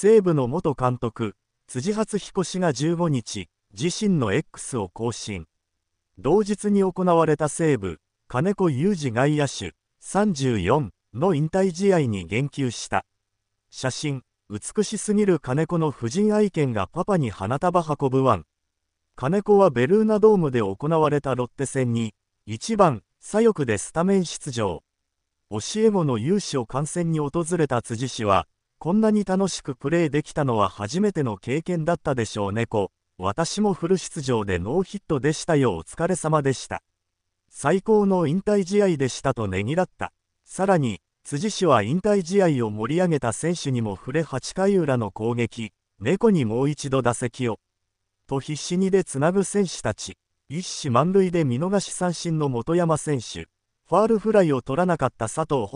西武の元監督辻初彦氏が15日自身の X を更新同日に行われた西武金子裕二外野手34の引退試合に言及した写真美しすぎる金子の婦人愛犬がパパに花束運ぶワン金子はベルーナドームで行われたロッテ戦に1番左翼でスタメン出場教え子の勇姿を観戦に訪れた辻氏はこんなに楽しくプレーできたのは初めての経験だったでしょう猫、私もフル出場でノーヒットでしたよお疲れ様でした。最高の引退試合でしたとねぎらった。さらに、辻氏は引退試合を盛り上げた選手にも触れ8回裏の攻撃、猫にもう一度打席を。と必死にでつなぐ選手たち。一死満塁で見逃し三振の本山選手。ファールフライを取らなかった佐藤